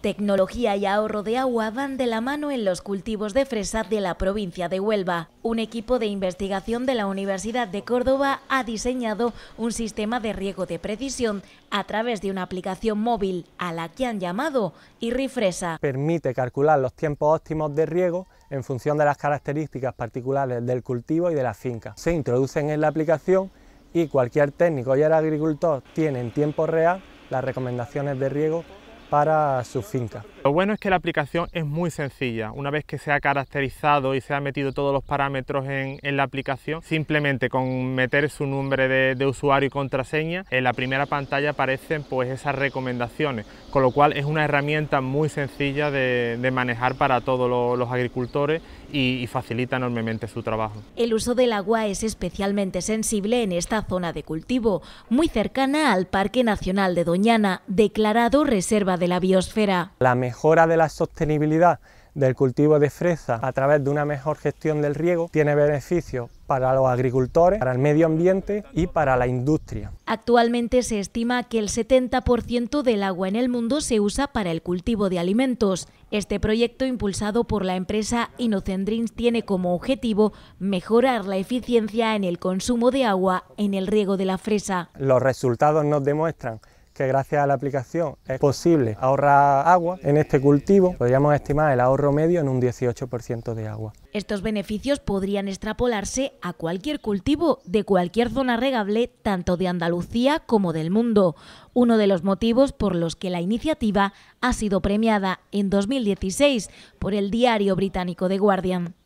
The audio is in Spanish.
Tecnología y ahorro de agua van de la mano en los cultivos de fresa de la provincia de Huelva. Un equipo de investigación de la Universidad de Córdoba ha diseñado un sistema de riego de precisión a través de una aplicación móvil a la que han llamado IRRIFRESA. Permite calcular los tiempos óptimos de riego en función de las características particulares del cultivo y de la finca. Se introducen en la aplicación y cualquier técnico y el agricultor tiene en tiempo real las recomendaciones de riego para su finca". Lo bueno es que la aplicación es muy sencilla. Una vez que se ha caracterizado y se han metido todos los parámetros en, la aplicación, simplemente con meter su nombre de, usuario y contraseña, en la primera pantalla aparecen pues esas recomendaciones, con lo cual es una herramienta muy sencilla de, manejar para todos los, agricultores y, y, facilita enormemente su trabajo. El uso del agua es especialmente sensible en esta zona de cultivo, muy cercana al Parque Nacional de Doñana, declarado Reserva de la biosfera. La mejora de la sostenibilidad del cultivo de fresa a través de una mejor gestión del riego tiene beneficios para los agricultores, para el medio ambiente y para la industria. Actualmente se estima que el 70% del agua en el mundo se usa para el cultivo de alimentos. Este proyecto impulsado por la empresa Inocendrins tiene como objetivo mejorar la eficiencia en el consumo de agua en el riego de la fresa. Los resultados nos demuestran que gracias a la aplicación es posible ahorrar agua. En este cultivo podríamos estimar el ahorro medio en un 18% de agua. Estos beneficios podrían extrapolarse a cualquier cultivo de cualquier zona regable, tanto de Andalucía como del mundo. Uno de los motivos por los que la iniciativa ha sido premiada en 2016 por el diario británico The Guardian.